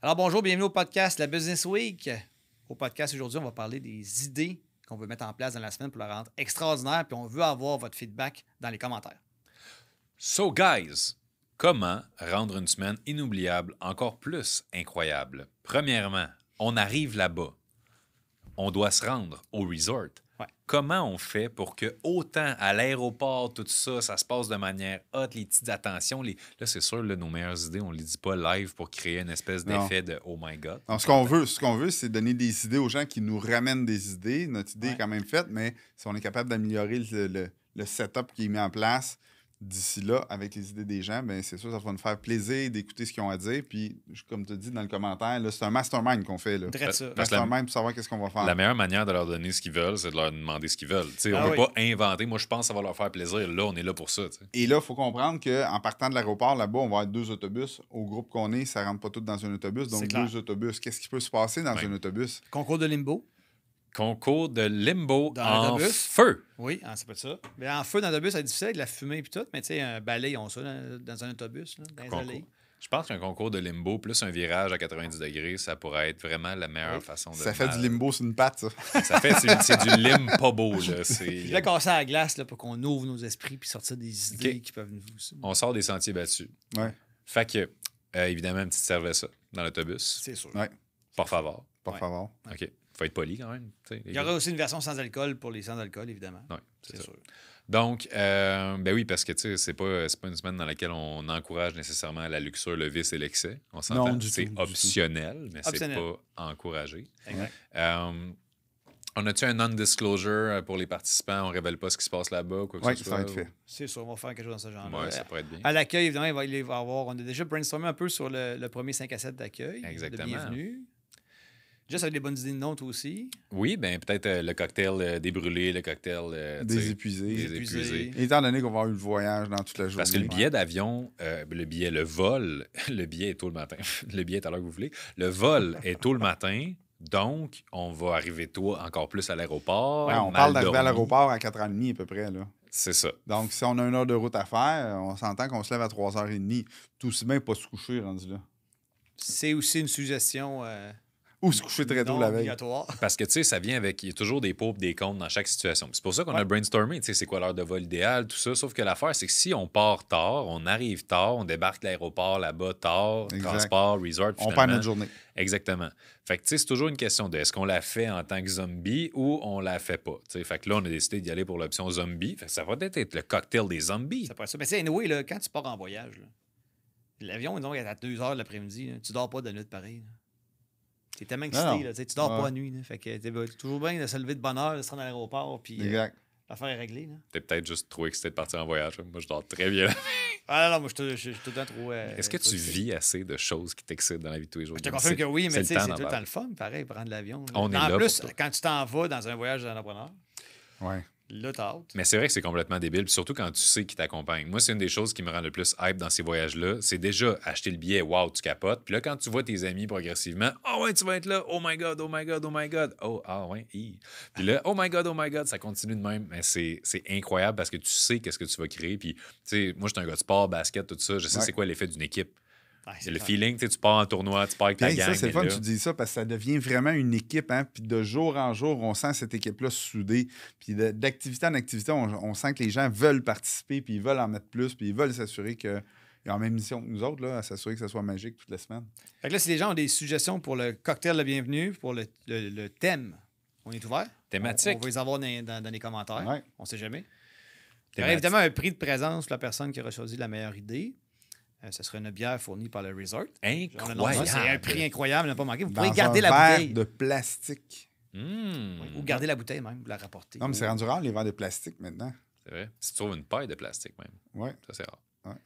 Alors bonjour, bienvenue au podcast La Business Week. Au podcast aujourd'hui, on va parler des idées qu'on veut mettre en place dans la semaine pour la rendre extraordinaire, puis on veut avoir votre feedback dans les commentaires. So guys, comment rendre une semaine inoubliable encore plus incroyable? Premièrement, on arrive là-bas. On doit se rendre au resort comment on fait pour que autant à l'aéroport, tout ça, ça se passe de manière haute, les petites attentions, là, c'est sûr, nos meilleures idées, on ne les dit pas live pour créer une espèce d'effet de Oh my God. Non, ce qu'on veut, ce qu'on veut, c'est donner des idées aux gens qui nous ramènent des idées. Notre idée est quand même faite, mais si on est capable d'améliorer le setup qui est mis en place, d'ici là, avec les idées des gens, ben, c'est sûr, ça va nous faire plaisir d'écouter ce qu'ils ont à dire. Puis, comme tu dis dans le commentaire, c'est un mastermind qu'on fait. Là. Parce mastermind pour savoir qu'est-ce qu'on va faire. La meilleure manière de leur donner ce qu'ils veulent, c'est de leur demander ce qu'ils veulent. Ah on ne peut pas inventer. Moi, je pense que ça va leur faire plaisir. Là, on est là pour ça. Et là, il faut comprendre qu'en partant de l'aéroport, là-bas, on va être deux autobus. Au groupe qu'on est, ça ne rentre pas tout dans un autobus. Donc, deux autobus. Qu'est-ce qui peut se passer dans un autobus? Concours de limbo concours de limbo dans en feu. Oui, ah, ça peut ça. Mais en feu dans l'autobus, c'est difficile de la fumée et tout, mais tu sais, un balai, ont ça dans, un autobus, dans je pense qu'un concours de limbo plus un virage à 90 degrés, ça pourrait être vraiment la meilleure façon de Ça fait du limbo sur une patte, ça. ça fait, c'est du limbo pas beau, là. Je vais casser à la glace là, pour qu'on ouvre nos esprits puis sortir des idées qui peuvent nous... On sort des sentiers battus. Ouais. Fait que, euh, évidemment, une petite cervelle, ça, dans l'autobus. C'est sûr. Ouais. Par favor. Par favor. OK faut être poli quand même. Il y aura aussi une version sans alcool pour les sans alcool, évidemment. Oui, c'est sûr. Donc, euh, ben oui, parce que tu sais, c'est pas, pas une semaine dans laquelle on encourage nécessairement la luxure, le vice et l'excès. On s'entend. C'est optionnel, mais c'est pas encouragé. Euh, on a-tu un non-disclosure euh, pour les participants? On révèle pas ce qui se passe là-bas? Oui, ça va être fait. C'est sûr, on va faire quelque chose dans ce genre-là. Oui, ça pourrait être bien. À l'accueil, évidemment, il va, y avoir... On a déjà brainstormé un peu sur le, premier 5 à 7 d'accueil. Exactement. De bienvenue. Juste avec des bonnes idées de notes aussi. Oui, ben peut-être euh, le cocktail euh, débrûlé, le cocktail. Euh, désépuisé. désépuisé. Étant donné qu'on va avoir eu le voyage dans toute la journée. Parce que le billet d'avion, le billet, le vol, le billet est tôt le matin. le billet est à l'heure que vous voulez. Le vol est tôt le matin. Donc, on va arriver toi, encore plus à l'aéroport. on parle d'arriver à l'aéroport à 4h30 à peu près. là. C'est ça. Donc, si on a une heure de route à faire, on s'entend qu'on se lève à 3h30. Tout si bien pas se coucher rendu là. C'est aussi une suggestion ou se coucher très tôt la veille. Parce que, tu sais, ça vient avec. Il y a toujours des paupes, des comptes dans chaque situation. C'est pour ça qu'on a brainstormé, tu sais, c'est quoi l'heure de vol idéale, tout ça. Sauf que l'affaire, c'est que si on part tard, on arrive tard, on débarque l'aéroport là-bas tard, transport, resort. On perd notre journée. Exactement. Fait que, tu sais, c'est toujours une question de est-ce qu'on la fait en tant que zombie ou on la fait pas. sais, Fait que là, on a décidé d'y aller pour l'option zombie. Fait que ça va peut-être être le cocktail des zombies. Ça pourrait ça. Mais quand tu pars en voyage, l'avion, il est à 2 h l'après-midi, tu dors pas de nuit pareil. T'es tellement excité, là, tu dors pas la nuit. fait que t'es bah, toujours bien de se lever de bonne heure, de se rendre à l'aéroport, puis euh, l'affaire est réglée. T'es peut-être juste trop excité de partir en voyage. Moi, je dors très bien. ah non, moi, je suis tout le temps trop. Euh, Est-ce que tu vis assez de choses qui t'excitent dans la vie de tous les jours? Je te confirme que oui, mais c'est tout le temps le fun, pareil, prendre l'avion. En plus, quand tu t'en vas dans un voyage d'entrepreneur, ouais. Là, Mais c'est vrai que c'est complètement débile, surtout quand tu sais qui t'accompagne. Moi, c'est une des choses qui me rend le plus hype dans ces voyages-là. C'est déjà acheter le billet, wow, tu capotes. Puis là, quand tu vois tes amis progressivement, oh ouais, tu vas être là, oh my god, oh my god, oh my god, oh, ah ouais, hi. Puis là, oh my god, oh my god, ça continue de même. Mais c'est incroyable parce que tu sais qu'est-ce que tu vas créer. Puis, tu sais, moi, je suis un gars de sport, basket, tout ça. Je sais c'est quoi l'effet d'une équipe. Ah, c'est le feeling, tu tu pars en tournoi, tu pars avec ta gang. c'est fun que tu dis ça parce que ça devient vraiment une équipe. Hein. Puis de jour en jour, on sent cette équipe-là soudée. Puis d'activité en activité, on, sent que les gens veulent participer, puis ils veulent en mettre plus, puis ils veulent s'assurer que la même mission que nous autres, là, à s'assurer que ça soit magique toute la semaine. Fait là, si les gens ont des suggestions pour le cocktail de bienvenue, pour le, thème, on est ouvert. Thématique. On, les avoir dans, dans, les commentaires. On ne sait jamais. Il y aura évidemment un prix de présence pour la personne qui aura choisi la meilleure idée. Euh, ce serait une bière fournie par le resort. Incroyable. C'est un prix incroyable, n'a pas manqué. Vous pouvez garder la bouteille. de plastique. Hmm. Ou garder la bouteille même, la rapporter. Non, mais c'est rendu rare les verres de plastique maintenant. C'est vrai. Si tu trouves une paille de plastique même. Oui. Ça, c'est rare.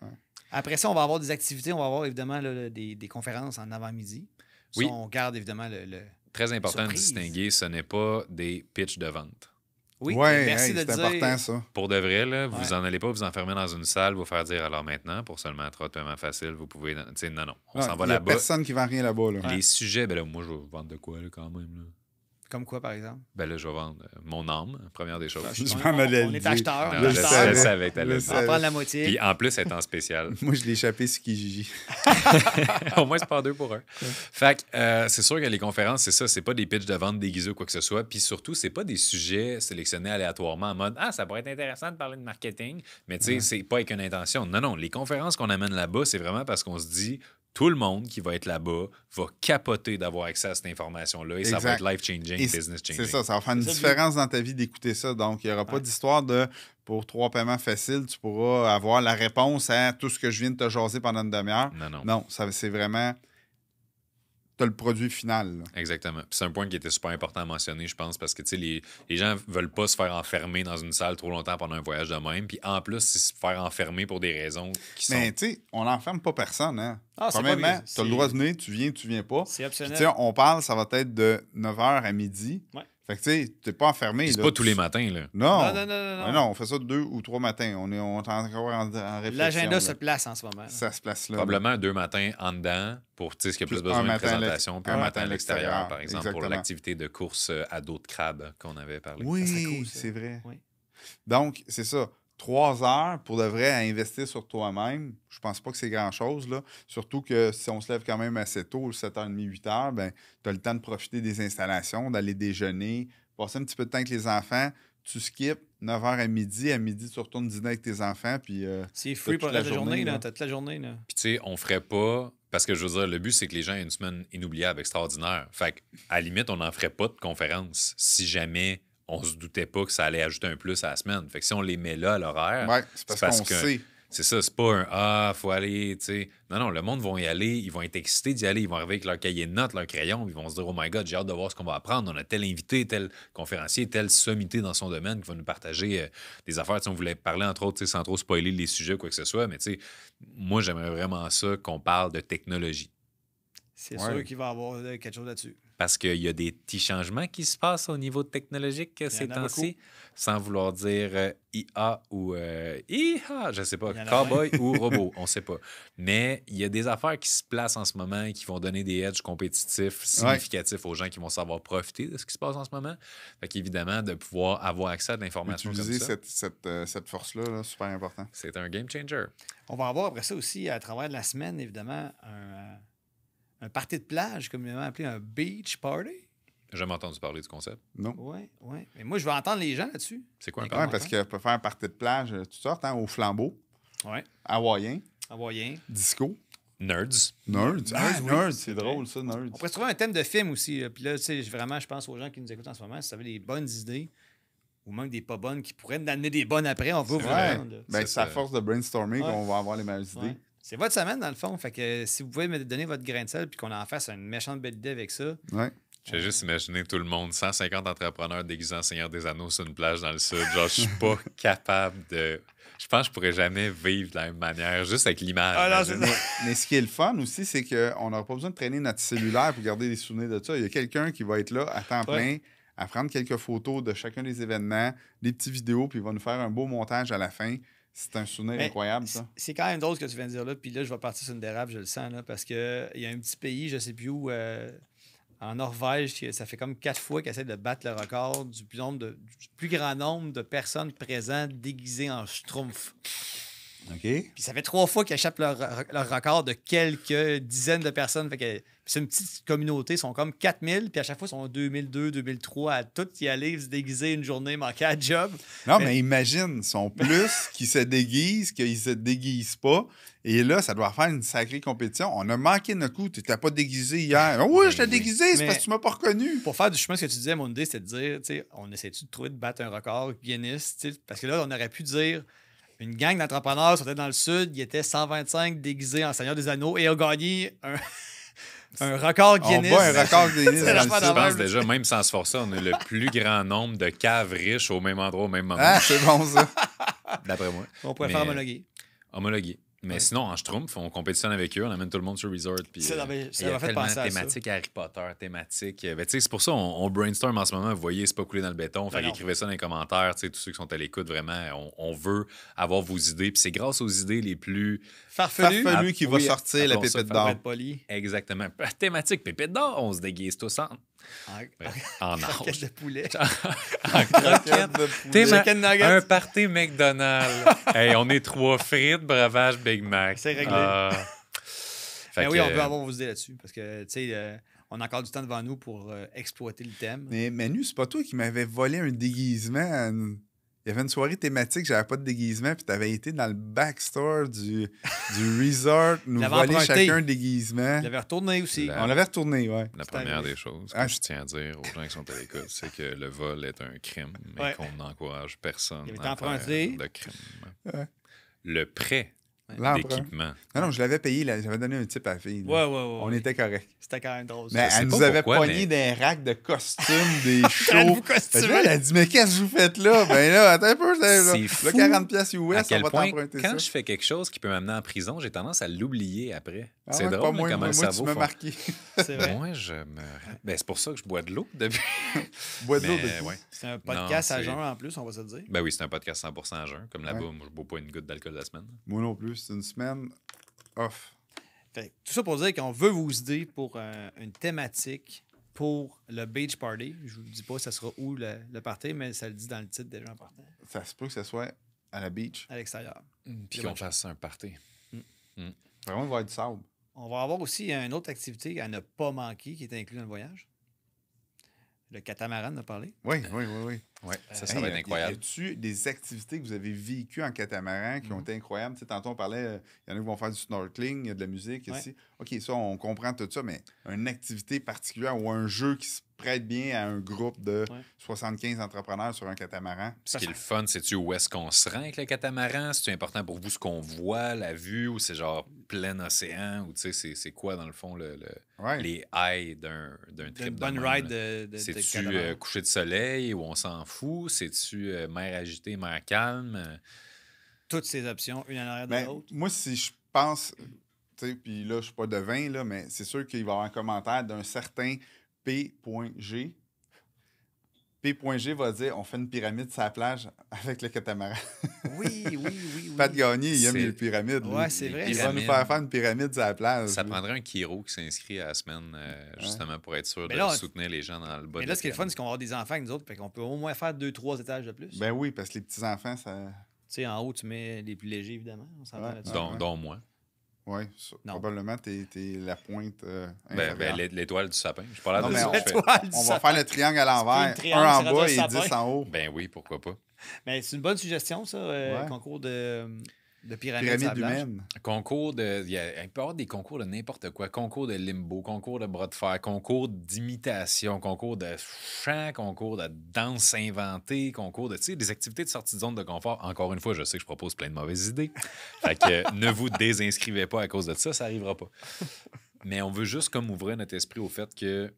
Après ça, on va avoir des activités. On va avoir évidemment des, conférences en avant-midi. Oui. On garde évidemment le. Très important de distinguer, ce n'est pas des pitchs de vente. Oui, c'est merci de dire. important ça. Pour de vrai, là, vous n'en allez pas, vous enfermer dans une salle, vous faire dire alors maintenant, pour seulement trois de paiement facile, vous pouvez. non, non, on s'en va là-bas. Il n'y a personne qui vend rien là-bas. Là. Les sujets, ben là, moi, je vais vendre de quoi là, quand même. Là. Comme quoi, par exemple? Ben là, je vais vendre euh, mon âme, première des choses. Ah, je on, on est acheteur. Ça je savais, Ça On prendre la moitié. Puis en plus, elle est en spécial. Moi, je l'ai échappé ce qui gigi. Au moins, c'est pas deux pour un. fait que euh, c'est sûr que les conférences, c'est ça. C'est pas des pitchs de vente déguisés ou quoi que ce soit. Puis surtout, c'est pas des sujets sélectionnés aléatoirement en mode Ah, ça pourrait être intéressant de parler de marketing. Mais tu sais, c'est pas avec une intention. Non, non. Les conférences qu'on amène là-bas, c'est vraiment parce qu'on se dit tout le monde qui va être là-bas va capoter d'avoir accès à cette information-là et ça va être life-changing, business-changing. C'est ça, ça va faire une différence dans ta vie d'écouter ça. Donc, il n'y aura pas d'histoire de pour trois paiements faciles, tu pourras avoir la réponse à tout ce que je viens de te jaser pendant une demi-heure. Non, non. Non, c'est vraiment tu as le produit final. Exactement. C'est un point qui était super important à mentionner, je pense, parce que les, les gens veulent pas se faire enfermer dans une salle trop longtemps pendant un voyage de même. Puis en plus, se faire enfermer pour des raisons qui sont. Mais tu sais, on n'enferme pas personne. Hein? Ah, Premièrement, tu as le droit de venir, tu viens, tu viens pas. C'est optionnel. on parle, ça va être de 9h à midi. Ouais. Fait que tu sais, tu t'es pas enfermé. C'est pas tous les matins, là. Non. Non, non, non, non. on fait ça deux ou trois matins. On est, on encore en, réflexion. L'agenda se place en ce moment. Ça se place là. Probablement deux matins en dedans pour ce qu'il a plus, besoin de présentation, puis un, matin à l'extérieur, par exemple, pour l'activité de course euh, à d'autres crabes qu'on avait parlé. Oui, c'est cool, c'est vrai. Donc, c'est ça trois heures pour de vrai à investir sur toi-même, je pense pas que c'est grand-chose. là. Surtout que si on se lève quand même assez tôt, 7h30, 8h, ben, tu as le temps de profiter des installations, d'aller déjeuner, passer un petit peu de temps avec les enfants. Tu skips 9h à midi, à midi, tu retournes dîner avec tes enfants. puis euh, c'est free pour la, journée, T'as toute la journée. Là. Puis tu sais, on ferait pas. Parce que je veux dire, le but, c'est que les gens aient une semaine inoubliable, extraordinaire. Fait à la limite, on n'en ferait pas de conférence si jamais on se doutait pas que ça allait ajouter un plus à la semaine. Fait que si on les met là à l'horaire, c'est parce, qu'on sait. C'est ça, c'est pas un Ah, faut aller, tu sais. Non, non, le monde va y aller, ils vont être excités d'y aller, ils vont arriver avec leur cahier de notes, leur crayon, ils vont se dire Oh my God, j'ai hâte de voir ce qu'on va apprendre. On a tel invité, tel conférencier, tel sommité dans son domaine qui va nous partager euh, des affaires. si on voulait parler, entre autres, sans trop spoiler les sujets, quoi que ce soit, mais tu sais, moi, j'aimerais vraiment ça qu'on parle de technologie. C'est sûr qu'il va y avoir euh, quelque chose là-dessus. Parce qu'il y a des petits changements qui se passent au niveau technologique ces temps-ci, sans vouloir dire euh, IA ou euh, IHA, je sais pas, cowboy ou robot, on ne sait pas. Mais il y a des affaires qui se placent en ce moment et qui vont donner des edges compétitifs significatifs aux gens qui vont savoir profiter de ce qui se passe en ce moment. Fait qu'évidemment, de pouvoir avoir accès à de l'information comme ça. Utiliser cette, cette euh, force-là, super important. C'est un game changer. On va avoir après ça aussi, à travers la semaine, évidemment, un un party de plage, communément appelé un beach party. J'ai Jamais entendu parler du concept. Non. Oui, oui. Mais moi, je veux entendre les gens là-dessus. C'est quoi un party? Oui, parce que peut faire un party de plage euh, tu sortes, hein, au flambeau. Oui. Hawaïen. Hawaïen. Disco. Nerds. Nerds. Ah, nerds, c'est drôle, ça, nerds. On pourrait trouver un thème de film aussi. Puis là, tu sais, vraiment, je pense aux gens qui nous écoutent en ce moment, si vous avez des bonnes idées ou même des pas bonnes qui pourraient nous amener des bonnes après, on va vous Ben, c'est à force de brainstorming qu'on va avoir les meilleures idées. C'est votre semaine, dans le fond. Fait que euh, si vous pouvez me donner votre grain de sel puis qu'on en fasse une méchante belle idée avec ça. Ouais. J'ai juste imaginé tout le monde, 150 entrepreneurs déguisés en Seigneur des Anneaux sur une plage dans le sud. Genre, je suis pas capable de. Je pense que je pourrais jamais vivre de la même manière, juste avec l'image. Ah, mais, ce qui est le fun aussi, c'est qu'on n'aura pas besoin de traîner notre cellulaire pour garder des souvenirs de ça. Il y a quelqu'un qui va être là à temps plein, à prendre quelques photos de chacun des événements, des petites vidéos, puis il va nous faire un beau montage à la fin. C'est un souvenir incroyable, ça. C'est quand même drôle ce que tu viens de dire là. Puis là, je vais partir sur une dérape, je le sens, là, parce qu'il y a un petit pays, je ne sais plus où, euh, en Norvège, ça fait comme quatre fois qu'ils essaient de battre le record du plus, grand nombre de personnes présentes déguisées en schtroumpf. OK. Puis ça fait trois fois qu'ils échappent leur, leur, record de quelques dizaines de personnes. Fait que c'est une petite communauté, ils sont comme 4000, puis à chaque fois, ils sont 2002, 2003, à toutes qui allaient se déguiser une journée, manquer à job. Non, mais, imagine, ils sont plus qui se déguisent qu'ils se déguisent pas. Et là, ça doit faire une sacrée compétition. On a manqué notre coup. Tu n'étais pas déguisé hier. Ah oui, je t'ai ben déguisé, c'est parce que tu m'as pas reconnu. Pour faire du chemin, ce que tu disais, mon idée, c'est de dire, tu sais, on essaie-tu de trouver de battre un record Guinness? Parce que là, on aurait pu dire une gang d'entrepreneurs sortait dans le sud, ils étaient 125 déguisés en Seigneur des Anneaux et ont gagné un. Un record ah, Guinness. On bat un record Guinness. je pense déjà, même sans se forcer, on a le plus grand nombre de caves riches au même endroit, au même moment. Ah, c'est bon, ça. D'après moi. On pourrait faire homologuer. Homologuer. Mais sinon, en Schtroumpf, on compétitionne avec eux, on amène tout le monde sur le Resort. Puis, ça, euh, fait il y a tellement Harry Potter, thématique. Euh, ben, c'est pour ça on, brainstorm en ce moment. Vous voyez, c'est pas coulé dans le béton. écrivez ça dans les commentaires. Tous ceux qui sont à l'écoute, vraiment, on, veut avoir vos idées. Puis c'est grâce aux idées les plus farfelues, farfelues ah qui va sortir la pépite d'or. Exactement. Thématique pépite d'or, on se déguise tous en, En, en, croquette de poulet. en croquette de poulet. Un party McDonald's. hey, on est trois frites, breuvage, Big Mac. C'est réglé. Euh... Ah. Mais ben oui, on peut avoir vos idées là-dessus. Parce que, tu sais, euh, on a encore du temps devant nous pour euh, exploiter le thème. Mais Manu, c'est pas toi qui m'avais volé un déguisement il y avait une soirée thématique, j'avais pas de déguisement, puis tu avais été dans le backstore du, du resort, nous voler chacun un déguisement. On l'avait retourné aussi. On l'avait retourné, ouais. La première des choses que ah, je tiens à dire aux gens qui sont à l'écoute, c'est que le vol est un crime, mais qu'on n'encourage personne à faire de crime. Le prêt L'équipement. Non, non, je l'avais payé, là, j'avais donné un type à la fille. Ouais, ouais, ouais, On était correct. C'était quand même drôle. Mais elle nous avait pogné des racks de costumes, des chauves. Ben, elle a dit, mais qu'est-ce que vous faites là? ben là, attends un peu, c'est fou. Là, 40 US, à quel on va point, Quand je fais quelque chose qui peut m'amener en prison, j'ai tendance à l'oublier après. Ah c'est drôle, moi, comment le cerveau. je me. Ben, c'est pour ça que je bois de l'eau depuis. bois de l'eau depuis. C'est un podcast à jeun en plus, on va se dire. Ben oui, c'est un podcast 100% à jeun. Comme là-bas, je bois pas une goutte d'alcool la semaine. Moi non plus. C'est une semaine off. tout ça pour dire qu'on veut vous aider pour euh, une thématique pour le beach party. Je vous dis pas ça sera où le, le party, mais ça le dit dans le titre déjà en Ça se peut que ce soit à la beach. À l'extérieur. Mmh, puis qu'on fasse un party. Mmh. Mmh. Vraiment, il va être sable. On va avoir aussi une autre activité à ne pas manquer qui est inclue dans le voyage. Le catamaran, a parlé. Oui, oui, oui, oui. Oui, euh, ça, ça va être incroyable. Y a-tu des activités que vous avez vécues en catamaran qui ont mm-hmm. été incroyables? Tu sais, tantôt, on parlait, il euh, y en a qui vont faire du snorkeling, il y a de la musique ici. OK, ça, on comprend tout ça, mais une activité particulière ou un jeu qui se prête bien à un groupe de 75 entrepreneurs sur un catamaran. Ce qui est le fun, c'est-tu où est-ce qu'on se rend avec le catamaran? cest important pour vous ce qu'on voit, la vue, ou c'est genre plein océan, ou tu sais, c'est quoi dans le fond le, les highs d'un trip? de, C'est-tu euh, coucher de soleil ou on s'en fout? Fou, C'est-tu euh, mère agitée, mère calme? Toutes ces options, une en arrière de ben, l'autre? Moi, si je pense, puis là, je ne suis pas devin, mais c'est sûr qu'il va y avoir un commentaire d'un certain P.G P.G va dire on fait une pyramide sur la plage avec le catamaran. Oui, oui, oui. oui. de Gagné, il aime les pyramides. Oui, c'est vrai. Il va nous faire faire une pyramide sur la plage. Ça prendrait un chiro qui s'inscrit à la semaine, euh, justement, pour être sûr de soutenir les gens dans le bas. Mais là, ce qui est le fun, c'est qu'on va avoir des enfants avec nous autres, puis qu'on peut au moins faire deux, trois étages de plus. Ben oui, parce que les petits-enfants, ça. Tu sais, en haut, tu mets les plus légers, évidemment. On s'entend là-dessus. dont moi. Oui, probablement, tu es, la pointe. Euh, ben, ben, l'étoile du sapin. Je On, va faire le triangle à l'envers. Un en bas et dix en haut. Ben oui, pourquoi pas. Mais ben, c'est une bonne suggestion, ça, euh, concours de. De pyramide, pyramide Concours de. Il, peut y avoir des concours de n'importe quoi. Concours de limbo, concours de bras de fer, concours d'imitation, concours de chant, concours de danse inventée, concours de. Tu sais, des activités de sortie de zone de confort. Encore une fois, je sais que je propose plein de mauvaises idées. Fait que euh, ne vous désinscrivez pas à cause de ça, ça n'arrivera pas. Mais on veut juste comme ouvrir notre esprit au fait que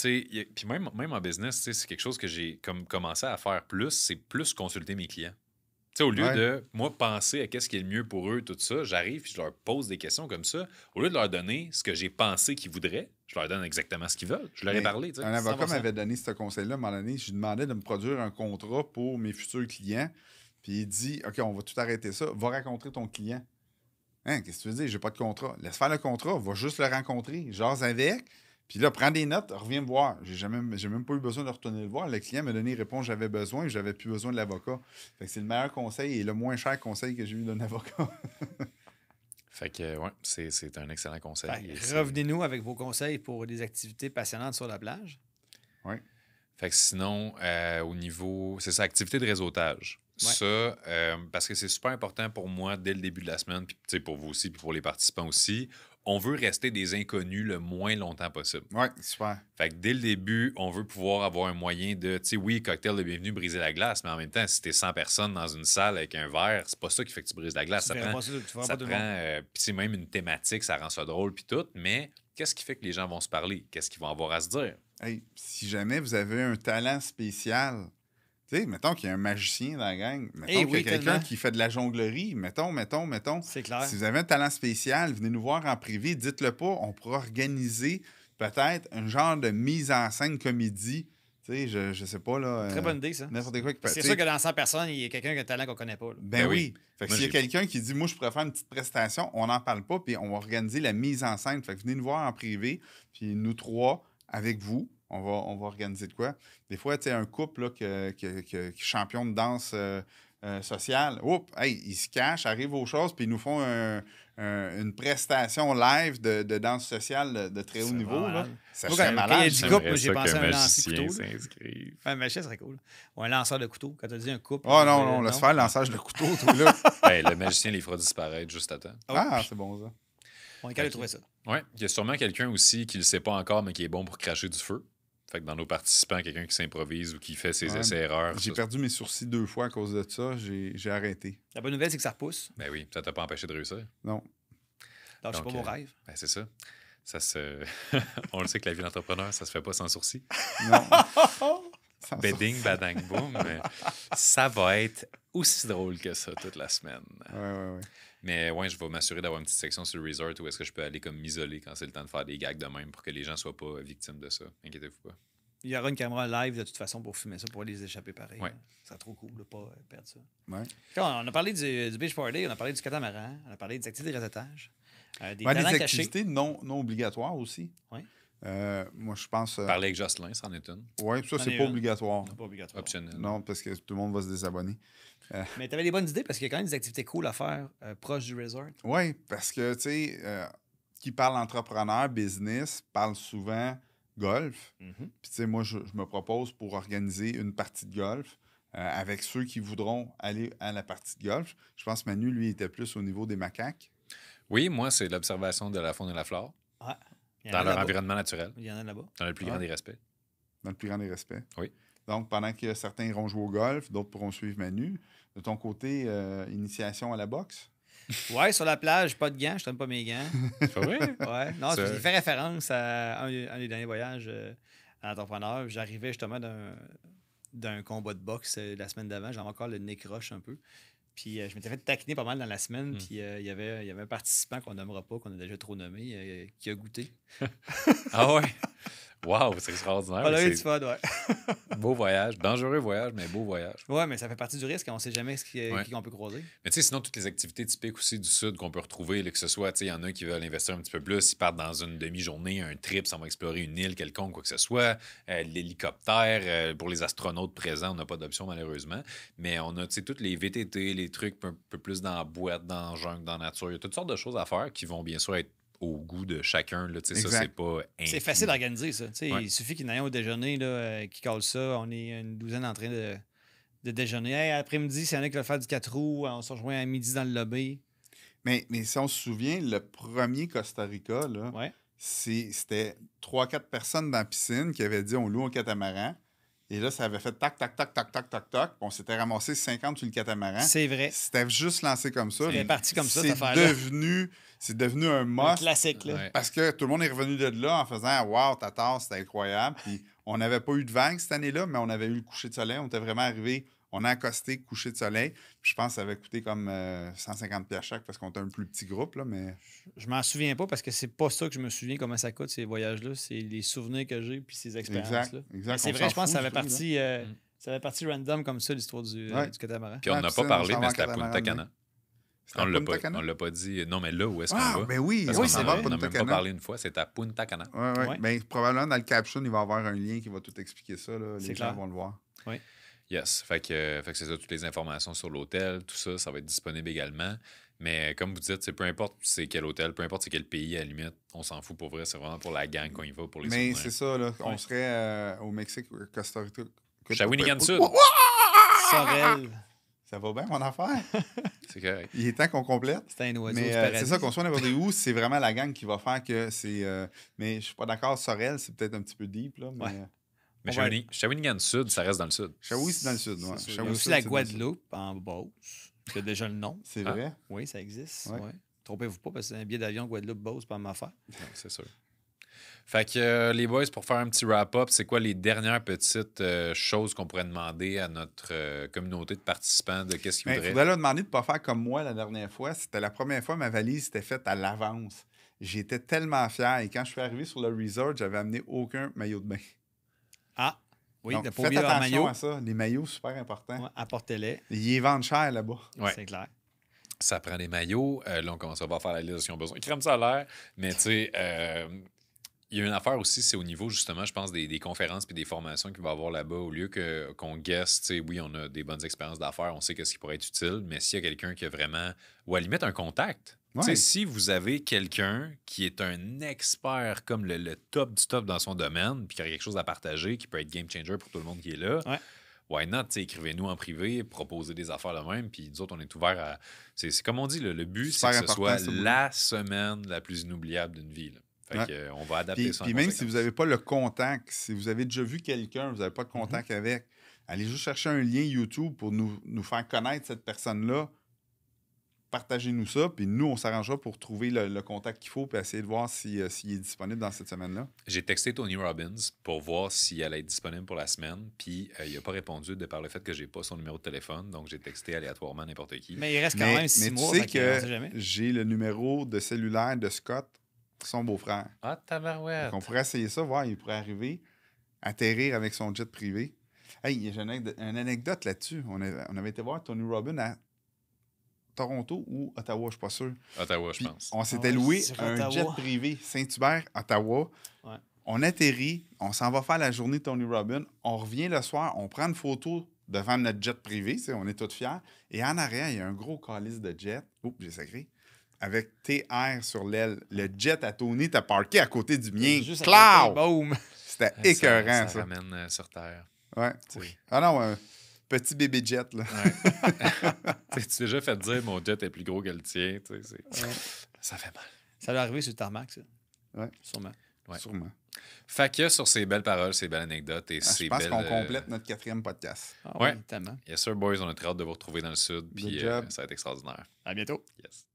puis même, même en business, c'est quelque chose que j'ai comme commencé à faire plus, c'est plus consulter mes clients au lieu de moi penser à qu'est-ce qui est le mieux pour eux, tout ça, j'arrive je leur pose des questions comme ça. Au lieu de leur donner ce que j'ai pensé qu'ils voudraient, je leur donne exactement ce qu'ils veulent. Je leur ai parlé. Un avocat m'avait donné ce conseil-là à un moment donné. Je lui demandais de me produire un contrat pour mes futurs clients. Puis il dit OK, on va tout arrêter ça. Va rencontrer ton client. Hein, qu'est-ce que tu veux dire? J'ai pas de contrat. Laisse faire le contrat. Va juste le rencontrer. genre avec. Puis là, prends des notes, reviens me voir. J'ai jamais, j'ai même pas eu besoin de retourner le voir. Le client m'a donné les réponses j'avais besoin, j'avais plus besoin de l'avocat. Fait que c'est le meilleur conseil et le moins cher conseil que j'ai eu d'un avocat. fait que, ouais, c'est, un excellent conseil. revenez-nous avec vos conseils pour des activités passionnantes sur la plage. Oui. Fait que sinon, euh, au niveau, c'est ça, activité de réseautage. Ça, euh, parce que c'est super important pour moi dès le début de la semaine, puis pour vous aussi, puis pour les participants aussi on veut rester des inconnus le moins longtemps possible. Oui, super. Fait que dès le début, on veut pouvoir avoir un moyen de, tu sais, oui, cocktail de bienvenue, briser la glace, mais en même temps, si t'es 100 personnes dans une salle avec un verre, c'est pas ça qui fait que tu brises la glace. Euh, c'est même une thématique, ça rend ça drôle, puis tout, mais qu'est-ce qui fait que les gens vont se parler? Qu'est-ce qu'ils vont avoir à se dire? Hey, si jamais vous avez un talent spécial, tu sais, mettons qu'il y a un magicien dans la gang, mettons eh qu'il y a quelqu'un qui fait de la jonglerie, mettons, mettons, mettons. C'est clair. Si vous avez un talent spécial, venez nous voir en privé, dites-le pas, on pourra organiser peut-être un genre de mise en scène comédie. Tu sais, je, je sais pas, là. Très bonne euh, idée, ça. C'est sûr que dans 100 personnes, il y a quelqu'un qui a un talent qu'on connaît pas. Ben, ben, oui. oui. Fait que s'il y a quelqu'un qui dit, moi, je pourrais faire une petite prestation, on n'en parle pas, puis on va organiser la mise en scène. Fait que venez nous voir en privé, puis nous trois, avec vous, on va, on va organiser de quoi. Des fois, tu sais, un couple là, que, que, que, qui, est champion de danse euh, euh, sociale, oups, hey, ils se cachent, arrivent aux choses, puis ils nous font une prestation live de, de danse sociale de, très haut niveau. Ça serait malade. j'ai pensé à un lancer Un magicien serait cool. Ou un lanceur de couteau, quand tu dit un couple. Oh non, euh, non, laisse faire le lanceur de couteau, tout là. le magicien les fera disparaître juste à temps. Ah, c'est bon ça. On est trouver ça. Oui, il y a sûrement quelqu'un aussi qui ne le sait pas encore, mais qui est bon pour cracher du feu. Fait que dans nos participants, quelqu'un qui s'improvise ou qui fait ses essais-erreurs. J'ai perdu mes sourcils deux fois à cause de ça. J'ai arrêté. La bonne nouvelle, c'est que ça repousse. Ben oui, ça t'a pas empêché de réussir. Non. ne c'est pas mon euh, rêve. Ben c'est ça. Ça se... On le sait que la vie d'entrepreneur, ça se fait pas sans sourcils. Non. Bedding, badang, boom. ça va être aussi drôle que ça toute la semaine. Ouais, ouais, ouais. Mais ouais, je vais m'assurer d'avoir une petite section sur le resort où est-ce que je peux aller comme m'isoler quand c'est le temps de faire des gags de même pour que les gens soient pas victimes de ça. Inquiétez-vous pas. Il y aura une caméra live de toute façon pour filmer ça, pour les échapper pareil. Ouais. C'est trop cool de pas perdre ça. Ouais. on a parlé du, beach party, on a parlé du catamaran, on a parlé des activités de réseautage. Euh, des, des activités non, non obligatoires aussi. Euh, moi, je pense. Euh, Parler avec Jocelyn, c'en est une. Oui, ça, c'est pas obligatoire. pas obligatoire. Optionnel. Non, parce que tout le monde va se désabonner. Euh, Mais tu avais des bonnes idées parce qu'il y a quand même des activités cool à faire proche du resort. Oui, parce que, tu sais, qui parle entrepreneur, business, parle souvent golf. Mm-hmm. Puis, tu sais, moi, je, me propose pour organiser une partie de golf. avec ceux qui voudront aller à la partie de golf. Je pense que Manu, lui, était plus au niveau des macaques. Oui, moi, c'est l'observation de la faune et la flore. Ouais. Dans leur environnement naturel. Il y en a là-bas. Dans le plus ah. grand des respects. Dans le plus grand des respects. Oui. Donc, pendant que certains iront jouer au golf, d'autres pourront suivre Manu. De ton côté, euh, initiation à la boxe? Ouais, sur la plage, pas de gants, je t'aime pas mes gants. C'est vrai? Ouais. Non, je fait référence à un, des derniers voyages euh, à l'entrepreneur. J'arrivais justement d'un, combat de boxe euh, la semaine d'avant. J'avais encore le nez croche un peu. Puis euh, je m'étais fait taquiner pas mal dans la semaine. Hmm. Puis euh, y il y avait un participant qu'on nommera pas, qu'on a déjà trop nommé, euh, qui a goûté. ah ouais? Wow, c'est extraordinaire. beau voyage, dangereux voyage, mais beau voyage. Ouais, mais ça fait partie du risque. On ne sait jamais ce qui, qu'on peut croiser. Mais tu sais, sinon, toutes les activités typiques aussi du Sud qu'on peut retrouver, que ce soit, tu sais, il y en a qui veulent investir un petit peu plus, ils partent dans une demi-journée, un trip, ça va explorer une île quelconque, quoi que ce soit. Euh, l'hélicoptère, euh, pour les astronautes présents, on n'a pas d'option malheureusement. Mais on a, tu sais, toutes les VTT, les trucs un peu plus dans la boîte, dans la jungle, dans nature. Il y a toutes sortes de choses à faire qui vont bien sûr être au goût de chacun. Là, c'est pas. C'est facile d'organiser, ça. Il suffit qu'il y ait au déjeuner là, euh, qui colle ça. On est une douzaine en train de, déjeuner. après-midi, s'il y en a qui veulent faire du 4 roues, euh, on se rejoint à midi dans le lobby. Mais, mais si on se souvient, le premier Costa Rica, c'était trois quatre personnes dans la piscine qui avaient dit on loue un catamaran. Et là, ça avait fait tac, tac, tac, tac, tac, tac, tac. On s'était ramassé 50 sur le catamaran. C'est vrai. C'était juste lancé comme ça. C'est parti comme ça, C'est devenu, c'est devenu un must. Un classique, là. Parce que tout le monde est revenu de là en faisant Wow, tasse, c'était incroyable. Puis on n'avait pas eu de vagues cette année-là, mais on avait eu le coucher de soleil. On était vraiment arrivé on a accosté coucher de soleil. je pense que ça avait coûté comme 150 euh, pièces chaque parce qu'on était un plus petit groupe. Là, mais... Je m'en souviens pas parce que c'est pas ça que je me souviens comment ça coûte ces voyages-là. C'est les souvenirs que j'ai puis ces expériences-là. C'est vrai, je pense que ça avait parti. Euh, mm. Ça avait parti random comme ça, l'histoire euh, du, catamaran. on n'a pas parlé, mais c'était à Punta Cana. On ne l'a pas dit. Non, mais là, où est-ce qu'on ah, va? Mais oui, On n'a même pas parlé une fois. C'est à Punta Cana. Ouais. Ben, probablement, dans le caption, il va y avoir un lien qui va tout expliquer ça. Là. Les gens vont le voir. Oui. Yes. Fait que, euh, fait que c'est ça, toutes les informations sur l'hôtel, tout ça, ça va être disponible également. Mais euh, comme vous dites, c'est peu importe c'est quel hôtel, peu importe c'est quel pays, à la limite, on s'en fout pour vrai. C'est vraiment pour la gang qu'on y va, pour les Mais c'est ça, là. On serait euh, au Mexique, Costa Rica. Shawinigan Sud. Sorel. Ça va bien, mon affaire? c'est correct. Il est temps qu'on complète. C'est un oiseau. Mais c'est ça, qu'on soit n'importe où, c'est vraiment la gang qui va faire que c'est. mais je suis pas d'accord, Sorel, c'est peut-être un petit peu deep, là. Mais... Mais Shawinigan, Sud, ça reste dans le sud. Shawi, c'est dans le sud. Ouais. Il y aussi la Guadeloupe en Beauce. C'est déjà le nom. C'est vrai? Ah, oui, ça existe. Ouais. Trompez-vous pas parce que c'est un billet d'avion Guadeloupe-Beauce, pas ma affaire. c'est sûr. Fait que euh, les boys, pour faire un petit wrap-up, c'est quoi les dernières petites euh, choses qu'on pourrait demander à notre euh, communauté de participants de qu'est-ce qu'ils ben, voudraient? Je voudrais leur demander de ne pas faire comme moi la dernière fois. C'était la première fois ma valise était faite à l'avance. J'étais tellement fier. Et quand je suis arrivé sur le resort, j'avais amené aucun maillot de bain. Ah, oui, Donc, le faites attention Les maillots, super important. Apportez-les. Ils vendent cher là-bas. C'est clair. Ça prend des maillots. Euh, là, on commence à faire la liste si on a besoin. Crème salaire, mais tu sais... Euh, il y a une affaire aussi, c'est au niveau justement, je pense, des, conférences et des formations qu'il va y avoir là-bas. Au lieu que, qu'on guesse, tu sais, oui, on a des bonnes expériences d'affaires, on sait qu'est-ce qui pourrait être utile, mais s'il y a quelqu'un qui a vraiment, ou à la limite un contact, si vous avez quelqu'un qui est un expert comme le, top du top dans son domaine, puis qui a quelque chose à partager, qui peut être game changer pour tout le monde qui est là, why not? Écrivez-nous en privé, proposez des affaires là même, puis nous autres, on est ouvert à. C'est comme on dit, le, but, c'est que ce soit la semaine la plus inoubliable d'une vie. Euh, on va adapter puis, ça. Puis même si vous n'avez pas le contact, si vous avez déjà vu quelqu'un, vous n'avez pas de contact mm-hmm. avec, allez juste chercher un lien YouTube pour nous faire connaître cette personne-là partagez-nous ça, puis nous, on s'arrangera pour trouver le, contact qu'il faut, puis essayer de voir euh, s'il si, est disponible dans cette semaine-là. J'ai texté Tony Robbins pour voir s'il allait être disponible pour la semaine, puis euh, il n'a pas répondu de par le fait que j'ai pas son numéro de téléphone, donc j'ai texté aléatoirement n'importe qui. Mais il reste quand même six mais mois, tu sais que j'ai le numéro de cellulaire de Scott, son beau-frère. Ah, tabarouette! on pourrait essayer ça, voir, il pourrait arriver, atterrir avec son jet privé. Hey, j'ai une, anecdote là-dessus. On, on, avait été voir Tony Robbins à Toronto ou Ottawa, je suis pas sûr. Ottawa, je pense. On s'était ah loué un jet privé Saint-Hubert, Ottawa. On atterrit, on s'en va faire la journée de Tony Robin. on revient le soir, on prend une photo devant notre jet privé, on est tous fiers. Et en arrière, il y a un gros calice de jet. Oups, j'ai sacré. Avec TR sur l'aile. Le jet à Tony t'as parké à côté du mien. Juste C'était écœurant, ça. Ça, ramène euh, sur Terre. Ouais. Oui. Ah non, oui petit bébé jet. Là. tu t'es déjà fait dire mon jet est plus gros que le tien. Ça fait mal. Ça va arriver sur le tarmac, ça. Oui. Sûrement. Ouais. Sûrement. Fait sur ces belles paroles, ces belles anecdotes et ah, ces belles. Je pense qu'on euh, complète notre quatrième podcast. oui, ah ouais. Yes, sir, boys. On a très hâte de vous retrouver dans le Sud. Puis euh, ça va être extraordinaire. À bientôt. Yes.